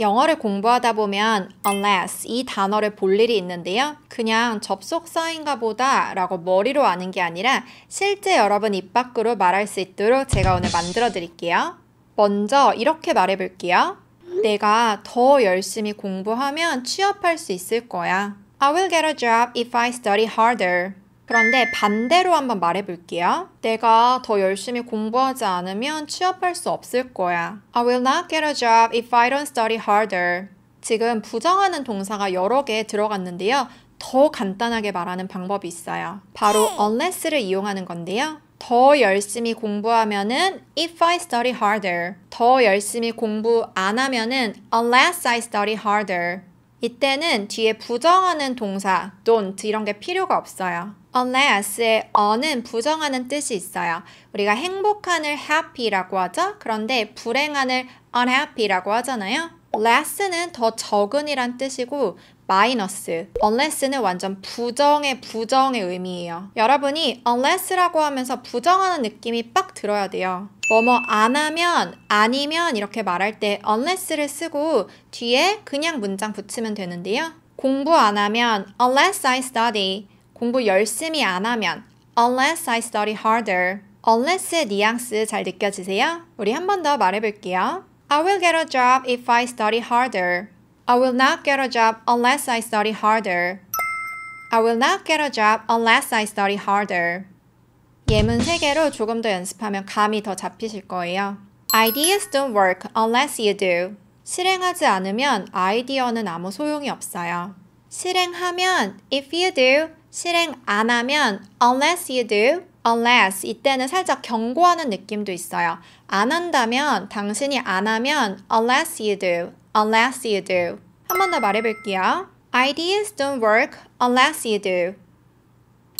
영어를 공부하다 보면 unless 이 단어를 볼 일이 있는데요. 그냥 접속사인가 보다 라고 머리로 아는 게 아니라 실제 여러분 입 밖으로 말할 수 있도록 제가 오늘 만들어 드릴게요. 먼저 이렇게 말해 볼게요. 내가 더 열심히 공부하면 취업할 수 있을 거야. I will get a job if I study harder. 그런데 반대로 한번 말해볼게요. 내가 더 열심히 공부하지 않으면 취업할 수 없을 거야. I will not get a job if I don't study harder. 지금 부정하는 동사가 여러 개 들어갔는데요. 더 간단하게 말하는 방법이 있어요. 바로 네. unless를 이용하는 건데요. 더 열심히 공부하면은 if I study harder. 더 열심히 공부 안 하면은 unless I study harder. 이때는 뒤에 부정하는 동사 don't 이런 게 필요가 없어요. unless의 어는 부정하는 뜻이 있어요. 우리가 행복한을 happy라고 하죠. 그런데 불행한을 unhappy라고 하잖아요. less는 더 적은이란 뜻이고 마이너스, unless는 완전 부정의 부정의 의미예요. 여러분이 unless라고 하면서 부정하는 느낌이 빡 들어야 돼요. 뭐뭐 안 하면, 아니면 이렇게 말할 때 unless를 쓰고 뒤에 그냥 문장 붙이면 되는데요. 공부 안 하면 unless I study 공부 열심히 안 하면 unless I study harder. unless의 뉘앙스 잘 느껴지세요? 우리 한 번 더 말해볼게요. I will get a job if I study harder. I will not get a job unless I study harder. I will not get a job unless I study harder. 예문 3개로 조금 더 연습하면 감이 더 잡히실 거예요. Ideas don't work unless you do. 실행하지 않으면 아이디어는 아무 소용이 없어요. 실행하면 if you do, 실행 안 하면 unless you do, unless 이때는 살짝 경고하는 느낌도 있어요. 안 한다면 당신이 안 하면 unless you do, unless you do. 한 번 더 말해볼게요. Ideas don't work unless you do.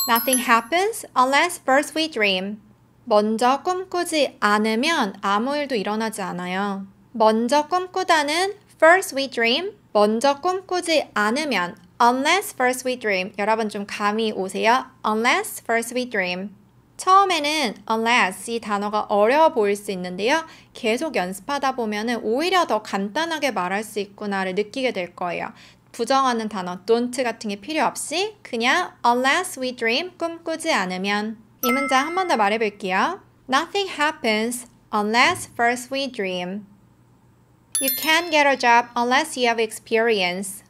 Nothing happens unless first we dream. 먼저 꿈꾸지 않으면 아무 일도 일어나지 않아요. 먼저 꿈꾸다는 first we dream, 먼저 꿈꾸지 않으면 Unless first we dream. 여러분 좀 감이 오세요? Unless first we dream. 처음에는 unless 이 단어가 어려워 보일 수 있는데요. 계속 연습하다 보면 오히려 더 간단하게 말할 수 있구나를 느끼게 될 거예요. 부정하는 단어 don't 같은 게 필요 없이 그냥 unless we dream 꿈꾸지 않으면 이 문장 한 번 더 말해 볼게요. Nothing happens unless first we dream. You can't get a job unless you have experience.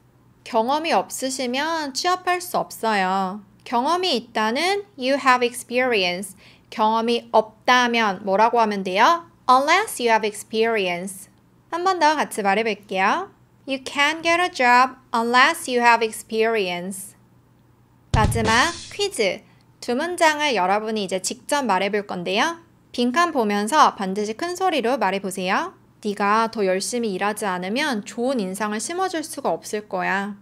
경험이 없으시면 취업할 수 없어요. 경험이 있다는 you have experience. 경험이 없다면 뭐라고 하면 돼요? unless you have experience. 한 번 더 같이 말해 볼게요. You can't get a job unless you have experience. 마지막 퀴즈. 두 문장을 여러분이 이제 직접 말해 볼 건데요. 빈칸 보면서 반드시 큰 소리로 말해 보세요. 네가 더 열심히 일하지 않으면 좋은 인상을 심어줄 수가 없을 거야.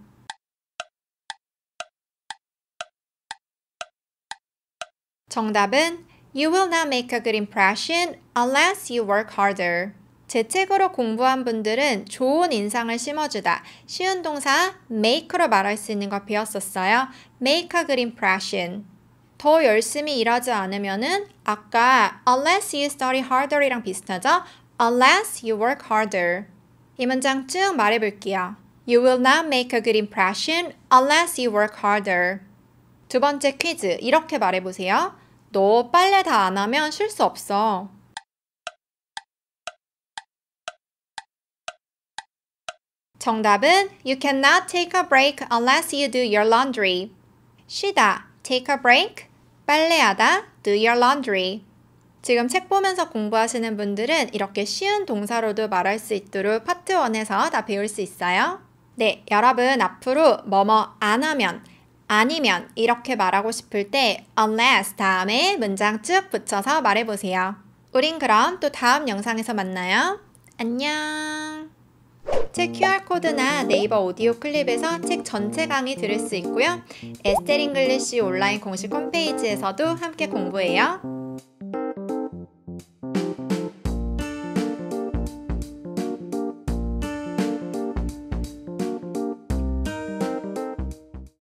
정답은 You will not make a good impression unless you work harder. 제 책으로 공부한 분들은 좋은 인상을 심어주다. 쉬운 동사 make로 말할 수 있는 걸 배웠었어요. make a good impression. 더 열심히 일하지 않으면은 아까 unless you study harder이랑 비슷하죠? Unless you work harder. 이 문장 쭉 말해볼게요. You will not make a good impression unless you work harder. 두 번째 퀴즈 이렇게 말해보세요. 너 빨래 다 안 하면 쉴 수 없어. 정답은 You cannot take a break unless you do your laundry. 쉬다, take a break, 빨래하다, do your laundry. 지금 책 보면서 공부하시는 분들은 이렇게 쉬운 동사로도 말할 수 있도록 파트 1에서 다 배울 수 있어요. 네, 여러분 앞으로 뭐뭐 안 하면 아니면 이렇게 말하고 싶을 때 unless 다음에 문장 쭉 붙여서 말해보세요. 우린 그럼 또 다음 영상에서 만나요. 안녕! 책 QR코드나 네이버 오디오 클립에서 책 전체 강의 들을 수 있고요. 에스텔 잉글리쉬 온라인 공식 홈페이지에서도 함께 공부해요.